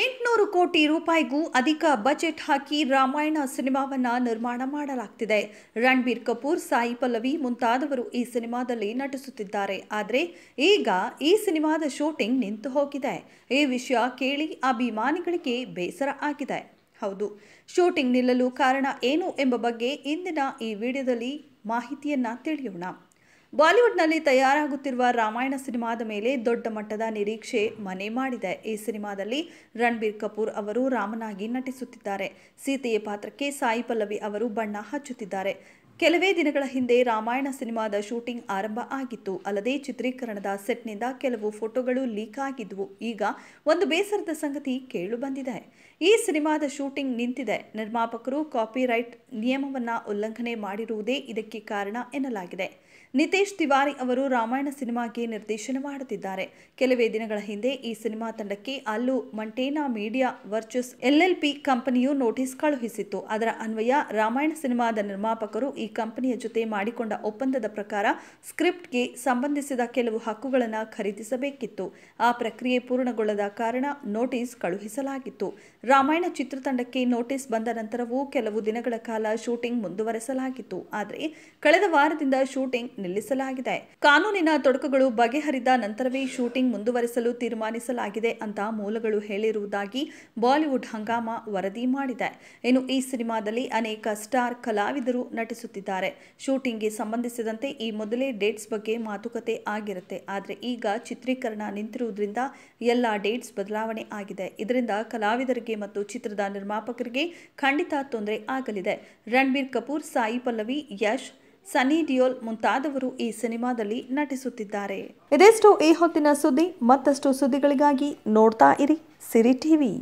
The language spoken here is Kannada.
ಎಂಟುನೂರು ಕೋಟಿ ರೂಪಾಯಿಗೂ ಅಧಿಕ ಬಜೆಟ್ ಹಾಕಿ ರಾಮಾಯಣ ಸಿನಿಮಾವನ್ನು ನಿರ್ಮಾಣ ಮಾಡಲಾಗ್ತಿದೆ ರಣಬೀರ್ ಕಪೂರ್ ಸಾಯಿ ಪಲ್ಲವಿ ಮುಂತಾದವರು ಈ ಸಿನಿಮಾದಲ್ಲಿ ನಟಿಸುತ್ತಿದ್ದಾರೆ ಆದರೆ ಈಗ ಈ ಸಿನಿಮಾದ ಶೂಟಿಂಗ್ ನಿಂತು ಹೋಗಿದೆ ಈ ವಿಷಯ ಕೇಳಿ ಅಭಿಮಾನಿಗಳಿಗೆ ಬೇಸರ ಆಗಿದೆ ಹೌದು ಶೂಟಿಂಗ್ ನಿಲ್ಲಲು ಕಾರಣ ಏನು ಎಂಬ ಬಗ್ಗೆ ಇಂದಿನ ಈ ವಿಡಿಯೋದಲ್ಲಿ ಮಾಹಿತಿಯನ್ನು ತಿಳಿಯೋಣ ಬಾಲಿವುಡ್ನಲ್ಲಿ ತಯಾರಾಗುತ್ತಿರುವ ರಾಮಾಯಣ ಸಿನಿಮಾದ ಮೇಲೆ ದೊಡ್ಡ ಮಟ್ಟದ ನಿರೀಕ್ಷೆ ಮನೆ ಮಾಡಿದೆ ಈ ಸಿನಿಮಾದಲ್ಲಿ ರಣಬೀರ್ ಕಪೂರ್ ಅವರು ರಾಮನಾಗಿ ನಟಿಸುತ್ತಿದ್ದಾರೆ ಸೀತೆಯ ಪಾತ್ರಕ್ಕೆ ಸಾಯಿ ಪಲ್ಲವಿ ಅವರು ಬಣ್ಣ ಹಚ್ಚುತ್ತಿದ್ದಾರೆ ಕೆಲವೇ ದಿನಗಳ ಹಿಂದೆ ರಾಮಾಯಣ ಸಿನಿಮಾದ ಶೂಟಿಂಗ್ ಆರಂಭ ಆಗಿತ್ತು ಅಲ್ಲದೆ ಚಿತ್ರೀಕರಣದ ಸೆಟ್ನಿಂದ ಕೆಲವು ಫೋಟೋಗಳು ಲೀಕ್ ಆಗಿದ್ವು ಈಗ ಒಂದು ಬೇಸರದ ಸಂಗತಿ ಕೇಳು ಬಂದಿದೆ ಈ ಸಿನಿಮಾದ ಶೂಟಿಂಗ್ ನಿಂತಿದೆ ನಿರ್ಮಾಪಕರು ಕಾಪಿರೈಟ್ ನಿಯಮವನ್ನು ಉಲ್ಲಂಘನೆ ಮಾಡಿರುವುದೇ ಇದಕ್ಕೆ ಕಾರಣ ಎನ್ನಲಾಗಿದೆ ನಿತೇಶ್ ತಿವಾರಿ ಅವರು ರಾಮಾಯಣ ಸಿನಿಮಾಗೆ ನಿರ್ದೇಶನ ಮಾಡುತ್ತಿದ್ದಾರೆ ಕೆಲವೇ ದಿನಗಳ ಹಿಂದೆ ಈ ಸಿನಿಮಾ ತಂಡಕ್ಕೆ ಅಲ್ಲು ಮಂಟೇನಾ ಮೀಡಿಯಾ ವರ್ಚಸ್ ಎಲ್ಎಲ್ಪಿ ಕಂಪನಿಯು ನೋಟಿಸ್ ಕಳುಹಿಸಿತ್ತು ಅದರ ಅನ್ವಯ ರಾಮಾಯಣ ಸಿನಿಮಾದ ನಿರ್ಮಾಪಕರು ಈ ಕಂಪನಿಯ ಜೊತೆ ಮಾಡಿಕೊಂಡ ಒಪ್ಪಂದದ ಪ್ರಕಾರ ಸ್ಕ್ರಿಪ್ಟ್ಗೆ ಸಂಬಂಧಿಸಿದ ಕೆಲವು ಹಕ್ಕುಗಳನ್ನು ಖರೀದಿಸಬೇಕಿತ್ತು ಆ ಪ್ರಕ್ರಿಯೆ ಪೂರ್ಣಗೊಳ್ಳದ ಕಾರಣ ನೋಟಿಸ್ ಕಳುಹಿಸಲಾಗಿತ್ತು ರಾಮಾಯಣ ಚಿತ್ರತಂಡಕ್ಕೆ ನೋಟಿಸ್ ಬಂದ ನಂತರವೂ ಕೆಲವು ದಿನಗಳ ಕಾಲ ಶೂಟಿಂಗ್ ಮುಂದುವರೆಸಲಾಗಿತ್ತು ಆದರೆ ಕಳೆದ ವಾರದಿಂದ ಶೂಟಿಂಗ್ ನಿಲ್ಲಿಸಲಾಗಿದೆ ಕಾನೂನಿನ ತೊಡಕುಗಳು ಬಗೆಹರಿದ ನಂತರವೇ ಶೂಟಿಂಗ್ ಮುಂದುವರಿಸಲು ತೀರ್ಮಾನಿಸಲಾಗಿದೆ ಅಂತ ಮೂಲಗಳು ಹೇಳಿರುವುದಾಗಿ ಬಾಲಿವುಡ್ ಹಂಗಾಮ ವರದಿ ಮಾಡಿದೆ ಇನ್ನು ಈ ಸಿನಿಮಾದಲ್ಲಿ ಅನೇಕ ಸ್ಟಾರ್ ಕಲಾವಿದರು ನಟಿಸುತ್ತಿದ್ದಾರೆ ಶೂಟಿಂಗ್ಗೆ ಸಂಬಂಧಿಸಿದಂತೆ ಈ ಮೊದಲೇ ಡೇಟ್ಸ್ ಬಗ್ಗೆ ಮಾತುಕತೆ ಆಗಿರುತ್ತೆ ಆದರೆ ಈಗ ಚಿತ್ರೀಕರಣ ನಿಂತಿರುವುದರಿಂದ ಎಲ್ಲ ಡೇಟ್ಸ್ ಬದಲಾವಣೆ ಆಗಿದೆ ಇದರಿಂದ ಕಲಾವಿದರಿಗೆ ಮತ್ತು ಚಿತ್ರದ ನಿರ್ಮಾಪಕರಿಗೆ ಖಂಡಿತ ತೊಂದರೆ ಆಗಲಿದೆ ರಣಬೀರ್ ಕಪೂರ್ ಸಾಯಿ ಪಲ್ಲವಿ ಯಶ್ ಸನಿ ಡಿಯೋಲ್ ಮುಂತಾದವರು ಈ ಸಿನಿಮಾದಲ್ಲಿ ನಟಿಸುತ್ತಿದ್ದಾರೆ ಇದೆಷ್ಟು ಈ ಹೊತ್ತಿನ ಸುದ್ದಿ ಮತ್ತಷ್ಟು ಸುದ್ದಿಗಳಿಗಾಗಿ ನೋಡ್ತಾ ಇರಿ ಸಿರಿ ಟಿವಿ